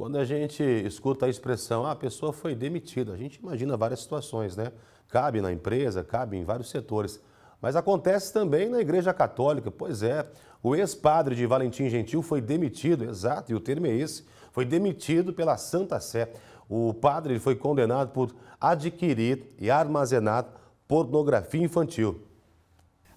Quando a gente escuta a expressão, ah, a pessoa foi demitida, a gente imagina várias situações, né? Cabe na empresa, cabe em vários setores. Mas acontece também na Igreja Católica. Pois é, o ex-padre de Valentim Gentil foi demitido, exato, e o termo é esse, foi demitido pela Santa Sé. O padre foi condenado por adquirir e armazenar pornografia infantil.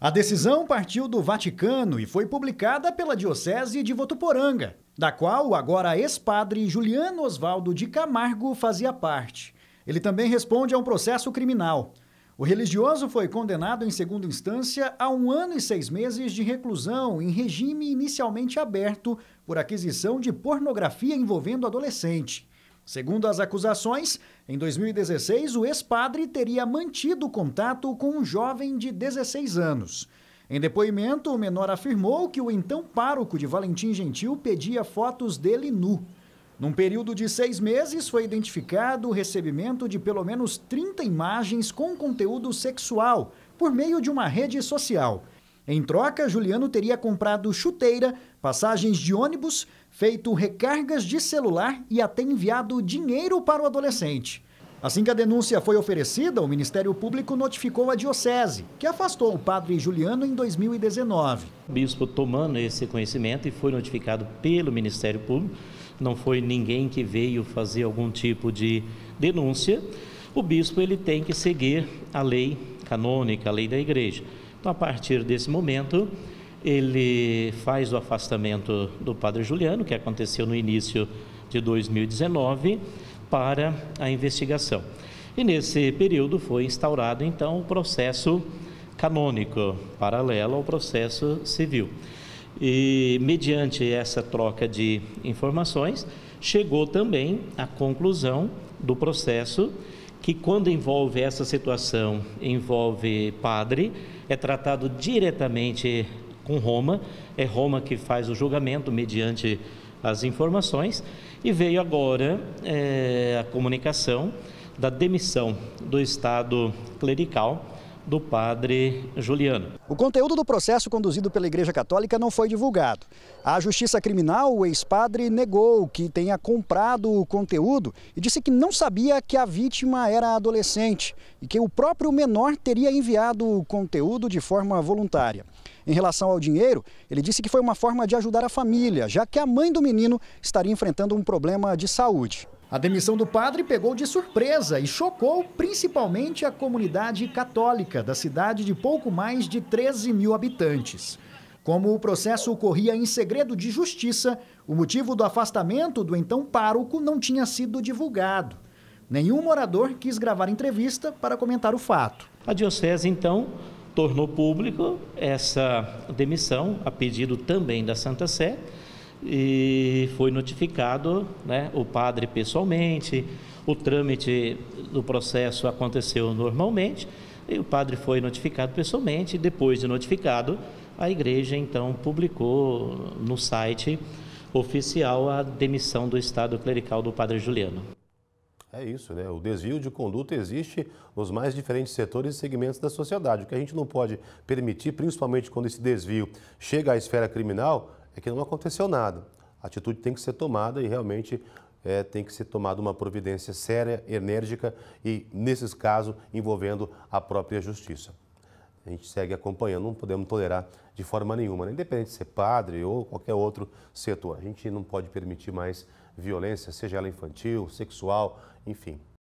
A decisão partiu do Vaticano e foi publicada pela Diocese de Votuporanga, da qual o agora ex-padre Juliano Osvaldo de Camargo fazia parte. Ele também responde a um processo criminal. O religioso foi condenado em segunda instância a um ano e seis meses de reclusão em regime inicialmente aberto por aquisição de pornografia envolvendo adolescente. Segundo as acusações, em 2016 o ex-padre teria mantido contato com um jovem de 16 anos. Em depoimento, o menor afirmou que o então pároco de Valentim Gentil pedia fotos dele nu. Num período de seis meses, foi identificado o recebimento de pelo menos 30 imagens com conteúdo sexual por meio de uma rede social em troca, Juliano teria comprado chuteira, passagens de ônibus, feito recargas de celular e até enviado dinheiro para o adolescente. Assim que a denúncia foi oferecida, o Ministério Público notificou a Diocese, que afastou o padre Juliano em 2019. O bispo tomando esse conhecimento e foi notificado pelo Ministério Público, não foi ninguém que veio fazer algum tipo de denúncia. O bispo ele tem que seguir a lei canônica, a lei da igreja. Então, a partir desse momento, ele faz o afastamento do padre Juliano, que aconteceu no início de 2019, para a investigação. E nesse período foi instaurado então o processo canônico, paralelo ao processo civil. E mediante essa troca de informações, chegou também à conclusão do processo que quando envolve essa situação, envolve padre, é tratado diretamente com Roma, é Roma que faz o julgamento mediante as informações, e veio agora é, a comunicação da demissão do Estado clerical do padre Juliano. O conteúdo do processo conduzido pela Igreja Católica não foi divulgado. A Justiça Criminal, o ex-padre, negou que tenha comprado o conteúdo e disse que não sabia que a vítima era adolescente e que o próprio menor teria enviado o conteúdo de forma voluntária. Em relação ao dinheiro, ele disse que foi uma forma de ajudar a família, já que a mãe do menino estaria enfrentando um problema de saúde. A demissão do padre pegou de surpresa e chocou principalmente a comunidade católica da cidade de pouco mais de 13 mil habitantes. Como o processo ocorria em segredo de justiça, o motivo do afastamento do então pároco não tinha sido divulgado. Nenhum morador quis gravar entrevista para comentar o fato. A diocese, então, tornou público essa demissão, a pedido também da Santa Sé e foi notificado né, o padre pessoalmente, o trâmite do processo aconteceu normalmente, e o padre foi notificado pessoalmente, depois de notificado, a igreja então publicou no site oficial a demissão do estado clerical do padre Juliano. É isso, né? O desvio de conduta existe nos mais diferentes setores e segmentos da sociedade. O que a gente não pode permitir, principalmente quando esse desvio chega à esfera criminal, é que não aconteceu nada. A atitude tem que ser tomada e realmente é, tem que ser tomada uma providência séria, enérgica e, nesses casos, envolvendo a própria justiça. A gente segue acompanhando, não podemos tolerar de forma nenhuma, né? independente de ser padre ou qualquer outro setor. A gente não pode permitir mais violência, seja ela infantil, sexual, enfim.